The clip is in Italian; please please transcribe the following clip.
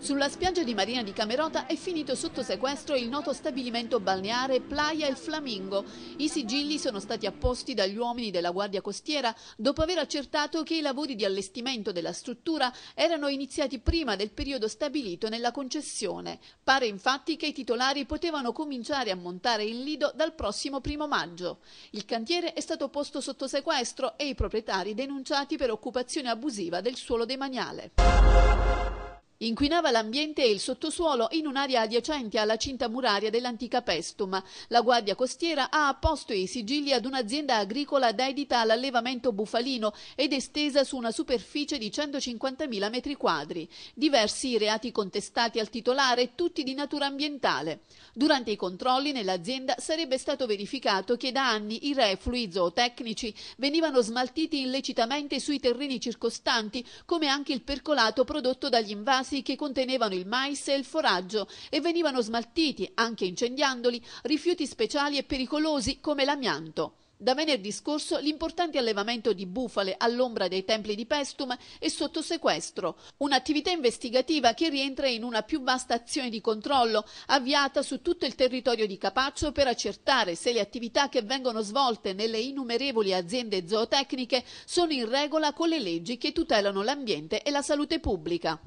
Sulla spiaggia di Marina di Camerota è finito sotto sequestro il noto stabilimento balneare Playa El Flamingo. I sigilli sono stati apposti dagli uomini della Guardia Costiera dopo aver accertato che i lavori di allestimento della struttura erano iniziati prima del periodo stabilito nella concessione. Pare infatti che i titolari potevano cominciare a montare il lido dal prossimo primo maggio. Il cantiere è stato posto sotto sequestro e i proprietari denunciati per occupazione abusiva del suolo demaniale. Inquinava l'ambiente e il sottosuolo in un'area adiacente alla cinta muraria dell'antica Pestum. La Guardia Costiera ha apposto i sigilli ad un'azienda agricola dedita all'allevamento bufalino ed estesa su una superficie di 150.000 metri quadri. Diversi reati contestati al titolare, tutti di natura ambientale. Durante i controlli nell'azienda sarebbe stato verificato che da anni i reflui zootecnici venivano smaltiti illecitamente sui terreni circostanti, come anche il percolato prodotto dagli invasi vasi che contenevano il mais e il foraggio e venivano smaltiti, anche incendiandoli, rifiuti speciali e pericolosi come l'amianto. Da venerdì scorso l'importante allevamento di bufale all'ombra dei templi di Pestum è sotto sequestro, un'attività investigativa che rientra in una più vasta azione di controllo avviata su tutto il territorio di Capaccio per accertare se le attività che vengono svolte nelle innumerevoli aziende zootecniche sono in regola con le leggi che tutelano l'ambiente e la salute pubblica.